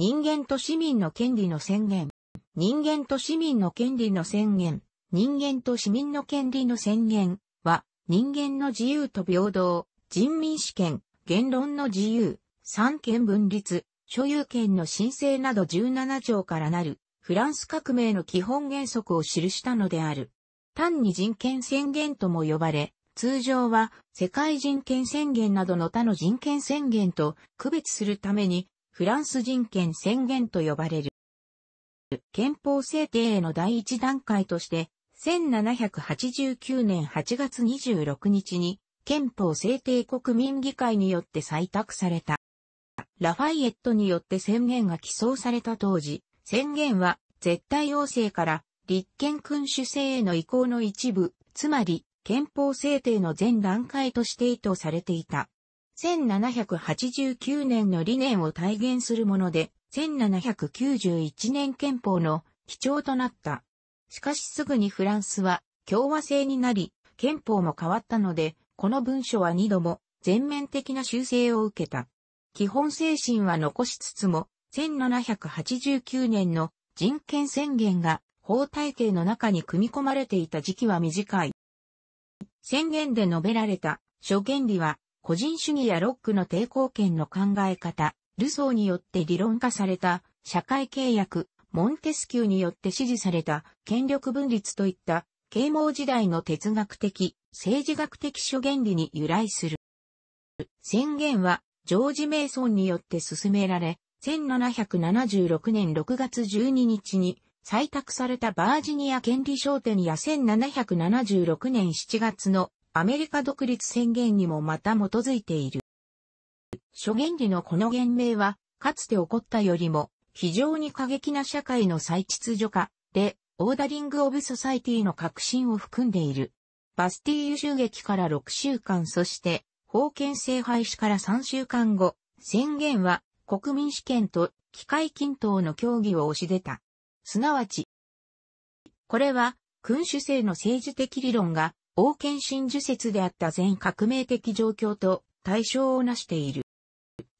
人間と市民の権利の宣言。人間と市民の権利の宣言。人間と市民の権利の宣言は、人間の自由と平等、人民主権、言論の自由、三権分立、所有権の申請など17条からなる、フランス革命の基本原則を記したのである。単に人権宣言とも呼ばれ、通常は世界人権宣言などの他の人権宣言と区別するためにフランス人権宣言と呼ばれる。憲法制定への第一段階として、1789年8月26日に憲法制定国民議会によって採択された。ラファイエットによって宣言が起草された当時、宣言は絶対王政から立憲君主制への移行の一部、つまり憲法制定の全段階として意図されていた。1789年の理念を体現するもので、1791年憲法の基調となった。しかしすぐにフランスは共和制になり、憲法も変わったので、この文書は二度も全面的な修正を受けた。基本精神は残しつつも、1789年の人権宣言が法体系の中に組み込まれていた時期は短い。宣言で述べられた諸原理は個人主義やロックの抵抗権の考え方、ルソーによって理論化された社会契約、モンテスキューによって支持された権力分立といった啓蒙時代の哲学的、政治学的諸原理に由来する。宣言はジョージ・メイソンによって進められ、1776年6月12日に採択されたバージニア権利商店や1776年7月のアメリカ独立宣言にもまた基づいている。諸原理のこの言名は、かつて起こったよりも、非常に過激な社会の再秩序化で、オーダリング・オブ・ソサイティの革新を含んでいる。バスティーユ襲撃から6週間そして、封建制廃止から3週間後、宣言は国民主権と機械均等の協議を押し出た。すなわち、これは君主制の政治的理論が王権真珠説であった全革命的状況と対象をなしている。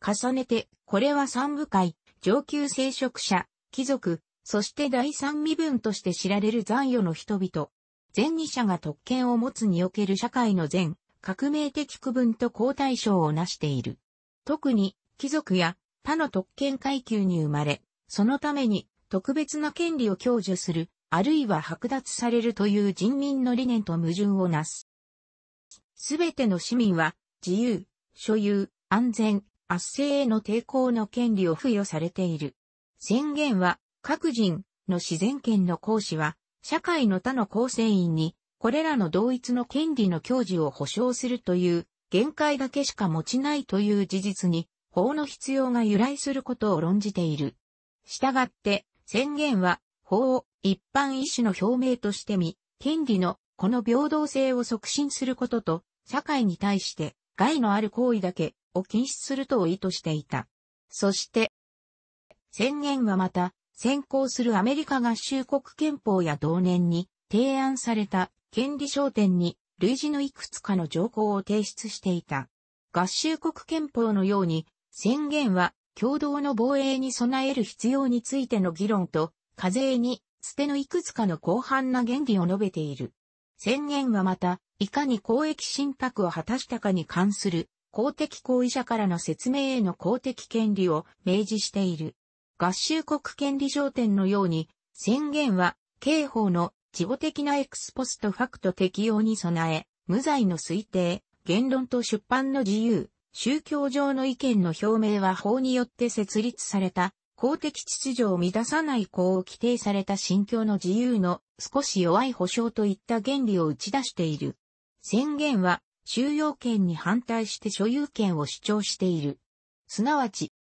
重ねて、これは三部会、上級聖職者、貴族、そして第三身分として知られる残余の人々。前二者が特権を持つにおける社会の全革命的区分と交対象をなしている。特に貴族や他の特権階級に生まれ、そのために特別な権利を享受するあるいは剥奪されるという人民の理念と矛盾をなす。すべての市民は、自由、所有、安全、圧政への抵抗の権利を付与されている。宣言は、各人の自然権の行使は、社会の他の構成員に、これらの同一の権利の享受を保障するという、限界だけしか持ちないという事実に、法の必要が由来することを論じている。したがって、宣言は、法を一般意思の表明としてみ、権利のこの平等性を促進することと、社会に対して害のある行為だけを禁止するとを意図していた。そして、宣言はまた、先行するアメリカ合衆国憲法や同年に提案された権利焦点に類似のいくつかの条項を提出していた。合衆国憲法のように宣言は共同の防衛に備える必要についての議論と課税に捨てのいくつかの広範な原理を述べている。宣言はまた、いかに公益信託を果たしたかに関する公的行為者からの説明への公的権利を明示している。合衆国権利条典のように、宣言は、刑法の事後的なエクスポストファクト適用に備え、無罪の推定、言論と出版の自由、宗教上の意見の表明は法によって設立された公的秩序を乱さない項を規定された心境の自由の少し弱い保障といった原理を打ち出している。宣言は収容権に反対して所有権を主張している。すなわち、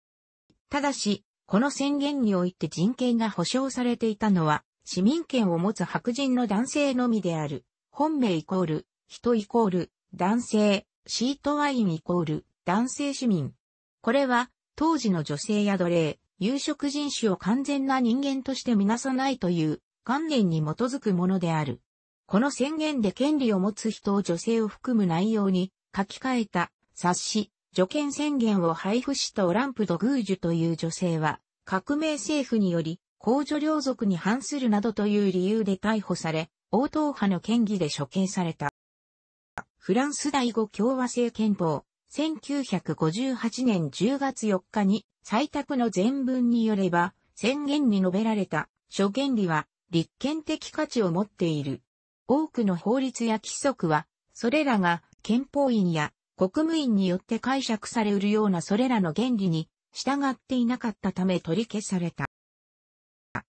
ただし、この宣言において人権が保障されていたのは、市民権を持つ白人の男性のみである。本命イコール、人イコール、男性、シートワインイコール、男性市民。これは、当時の女性や奴隷、有色人種を完全な人間としてみなさないという観念に基づくものである。この宣言で権利を持つ人を女性を含む内容に書き換えた冊子、助権宣言を配布したオランプ・ド・グージュという女性は、革命政府により、公女領族に反するなどという理由で逮捕され、応答派の権議で処刑された。フランス第五共和制憲法、1958年10月4日に採択の全文によれば、宣言に述べられた諸原理は立憲的価値を持っている。多くの法律や規則は、それらが憲法院や国務院によって解釈されうるようなそれらの原理に従っていなかったため取り消された。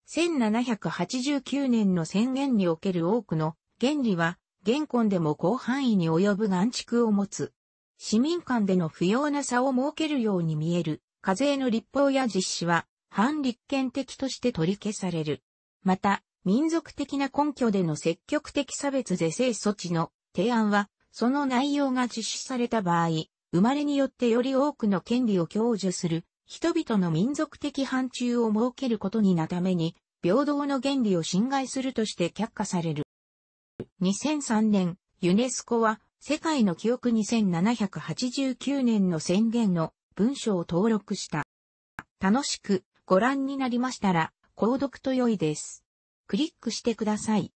1789年の宣言における多くの原理は、現今でも広範囲に及ぶ眼蓄を持つ市民間での不要な差を設けるように見える、課税の立法や実施は、反立憲的として取り消される。また、民族的な根拠での積極的差別是正措置の提案は、その内容が実施された場合、生まれによってより多くの権利を享受する人々の民族的範疇を設けることになために、平等の原理を侵害するとして却下される。2003年、ユネスコは世界の記憶2789年の宣言の文章を登録した。楽しくご覧になりましたら、購読と良いです。クリックしてください。